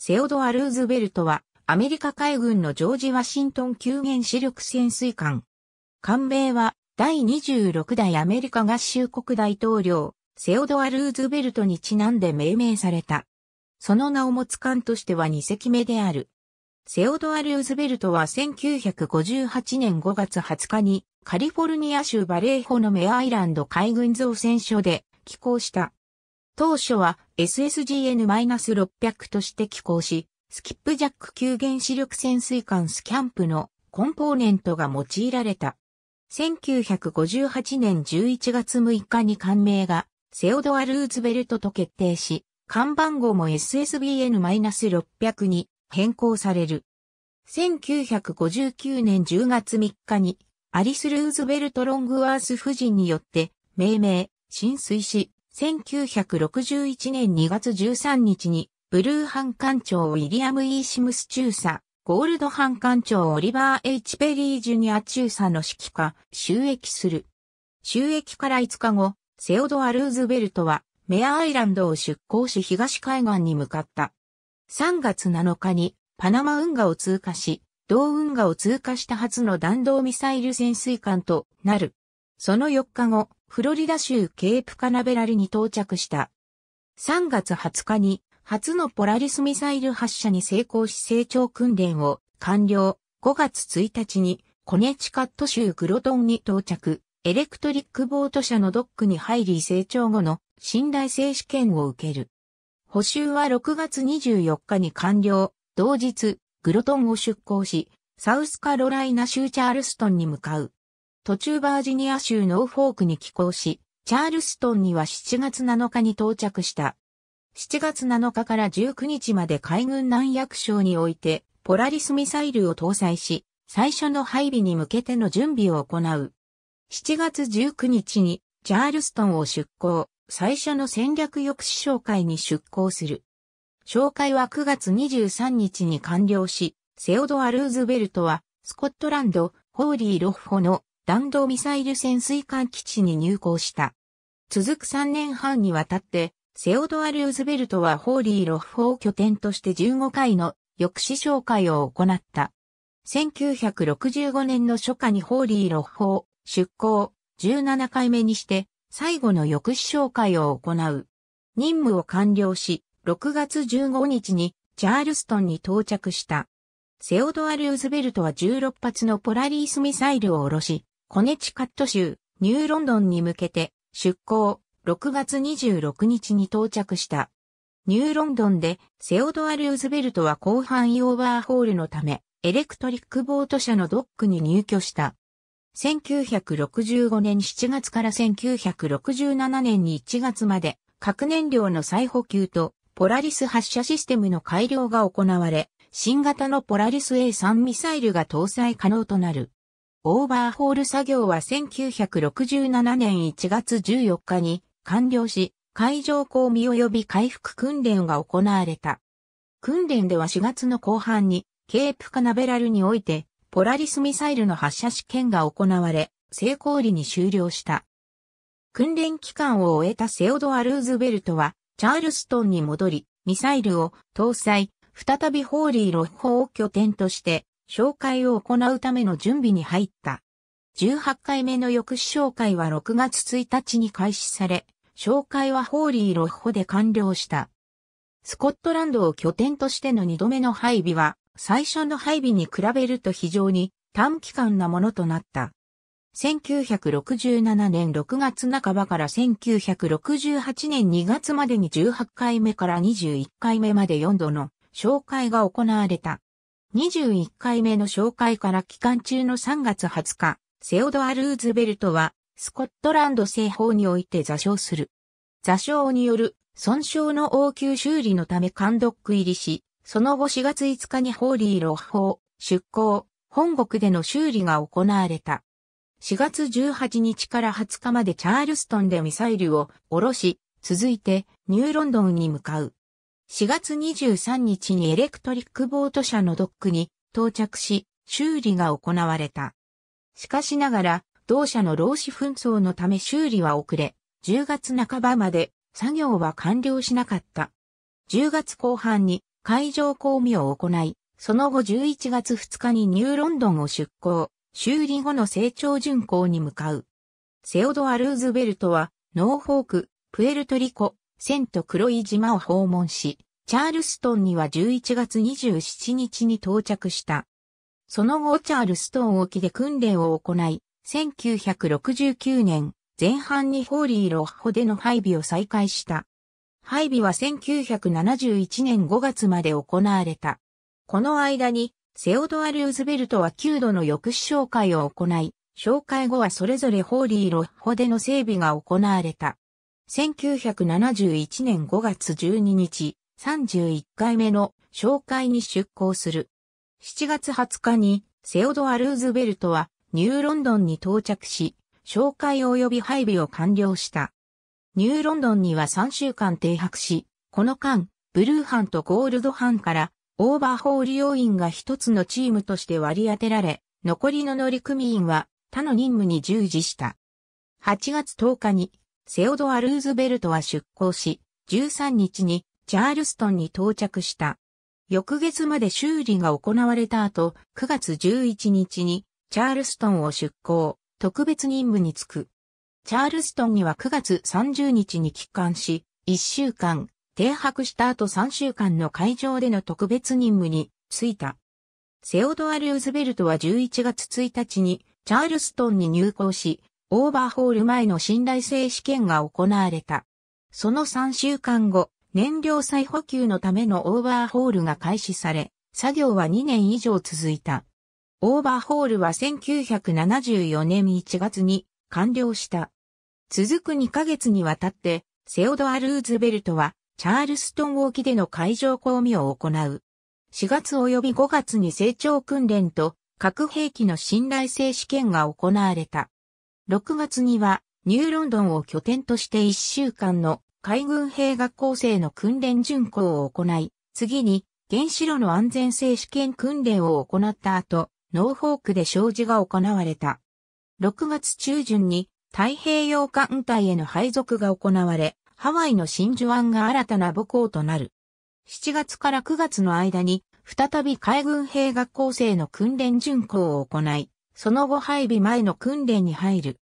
セオドア・ルーズベルトは、アメリカ海軍のジョージ・ワシントン救援主力潜水艦。艦名は、第26代アメリカ合衆国大統領、セオドア・ルーズベルトにちなんで命名された。その名を持つ艦としては2隻目である。セオドア・ルーズベルトは1958年5月20日にカリフォルニア州バレーホのメアイランド海軍造船所で寄港した。当初は SSGN-600 として寄港し、スキップジャック級原子力潜水艦スキャンプのコンポーネントが用いられた。1958年11月6日に艦名がセオドア・ルーズベルトと決定し、看板号も SSBN-600 に変更される。1959年10月3日にアリス・ルーズベルト・ロングワース夫人によって命名、浸水し、1961年2月13日に、ブルー班艦長ウィリアム・イーシムス中佐、ゴールド班艦長オリバー・エイチペリー・ジュニア中佐の指揮下、収益する。収益から5日後、セオドア・ルーズベルトは、メアアイランドを出港し東海岸に向かった。3月7日に、パナマ運河を通過し、同運河を通過した初の弾道ミサイル潜水艦となる。その4日後、フロリダ州ケープカナベラルに到着した。3月20日に初のポラリスミサイル発射に成功し成長訓練を完了。5月1日にコネチカット州グロトンに到着。エレクトリックボート社のドックに入り成長後の信頼性試験を受ける。補修は6月24日に完了。同日、グロトンを出港し、サウスカロライナ州チャールストンに向かう。途中バージニア州ノーフォークに寄港し、チャールストンには7月7日に到着した。7月7日から19日まで海軍南薬省において、ポラリスミサイルを搭載し、最初の配備に向けての準備を行う。7月19日に、チャールストンを出港、最初の戦略抑止紹介に出港する。紹介は9月23日に完了し、セオドア・ルーズベルトは、スコットランド、ホーリー・ロッホの弾道ミサイル潜水艦基地に入港した。続く3年半にわたって、セオドア・ルーズベルトはホーリー・ロフォを拠点として15回の抑止紹介を行った。1965年の初夏にホーリー・ロフォを出港17回目にして、最後の抑止紹介を行う。任務を完了し、6月15日にチャールストンに到着した。セオドア・ルーズベルトは16発のポラリースミサイルを下ろし、コネチカット州、ニューロンドンに向けて出港、6月26日に到着した。ニューロンドンでセオドア・ルーズベルトは広範囲オーバーホールのため、エレクトリックボート社のドックに入居した。1965年7月から1967年に1月まで核燃料の再補給とポラリス発射システムの改良が行われ、新型のポラリス A3 ミサイルが搭載可能となる。オーバーホール作業は1967年1月14日に完了し、海上工務及び回復訓練が行われた。訓練では4月の後半に、ケープカナベラルにおいて、ポラリスミサイルの発射試験が行われ、成功裏に終了した。訓練期間を終えたセオドア・ルーズベルトは、チャールストンに戻り、ミサイルを搭載、再びホーリーロッホを拠点として、紹介を行うための準備に入った。18回目の抑止紹介は6月1日に開始され、紹介はホーリーロッホで完了した。スコットランドを拠点としての2度目の配備は、最初の配備に比べると非常に短期間なものとなった。1967年6月半ばから1968年2月までに18回目から21回目まで4度の紹介が行われた。21回目の紹介から期間中の3月20日、セオドア・ルーズベルトは、スコットランド西方において座礁する。座礁による損傷の応急修理のためカンドック入りし、その後4月5日にホーリーロッホ出港、本国での修理が行われた。4月18日から20日までチャールストンでミサイルを下ろし、続いてニューロンドンに向かう。4月23日にエレクトリックボート社のドックに到着し、修理が行われた。しかしながら、同社の労使紛争のため修理は遅れ、10月半ばまで作業は完了しなかった。10月後半に海上公務を行い、その後11月2日にニューロンドンを出港、修理後の成長巡航に向かう。セオドア・ルーズベルトは、ノーフォーク、プエルトリコ、セント黒井島を訪問し、チャールストンには11月27日に到着した。その後チャールストン沖で訓練を行い、1969年前半にホーリーロッホでの配備を再開した。配備は1971年5月まで行われた。この間に、セオドア・ルーズベルトは9度の抑止紹介を行い、紹介後はそれぞれホーリーロッホでの整備が行われた。1971年5月12日、31回目の紹介に出港する。7月20日にセオドア・ルーズベルトはニューロンドンに到着し、紹介及び配備を完了した。ニューロンドンには3週間停泊し、この間、ブルーハンとゴールドハンからオーバーホール要員が一つのチームとして割り当てられ、残りの乗組員は他の任務に従事した。8月10日にセオドア・ルーズベルトは出港し、13日にチャールストンに到着した。翌月まで修理が行われた後、9月11日にチャールストンを出港、特別任務に就く。チャールストンには9月30日に帰還し、1週間、停泊した後3週間の海上での特別任務に就いた。セオドア・ルーズベルトは11月1日にチャールストンに入港し、オーバーホール前の信頼性試験が行われた。その3週間後、燃料再補給のためのオーバーホールが開始され、作業は2年以上続いた。オーバーホールは1974年1月に完了した。続く2ヶ月にわたって、セオドア・ルーズベルトは、チャールストン沖での海上公務を行う。4月及び5月に成長訓練と、核兵器の信頼性試験が行われた。6月にはニューロンドンを拠点として1週間の海軍兵学校生の訓練巡行を行い、次に原子炉の安全性試験訓練を行った後、ノーフォークで障子が行われた。6月中旬に太平洋艦隊への配属が行われ、ハワイの真珠湾が新たな母校となる。7月から9月の間に、再び海軍兵学校生の訓練巡行を行い、その後配備前の訓練に入る。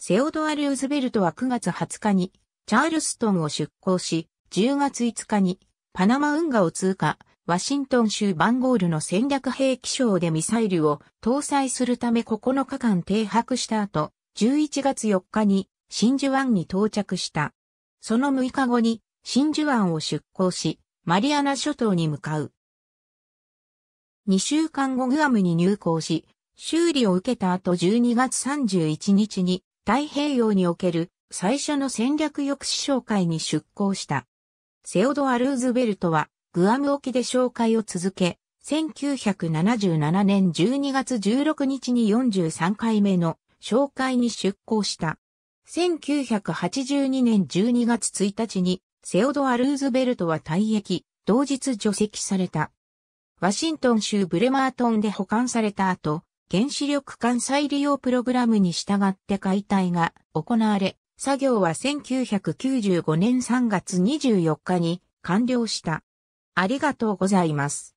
セオドア・ルーズベルトは9月20日にチャールストンを出港し、10月5日にパナマ運河を通過、ワシントン州バンゴールの戦略兵器省でミサイルを搭載するため9日間停泊した後、11月4日に真珠湾に到着した。その6日後に真珠湾を出港し、マリアナ諸島に向かう。2週間後グアムに入港し、修理を受けた後12月31日に太平洋における最初の戦略抑止紹介に出向した。セオドア・ルーズベルトはグアム沖で紹介を続け、1977年12月16日に43回目の紹介に出向した。1982年12月1日にセオドア・ルーズベルトは退役、同日除籍された。ワシントン州ブレマートンで保管された後、原子力艦再利用プログラムに従って解体が行われ、作業は1995年3月24日に完了した。ありがとうございます。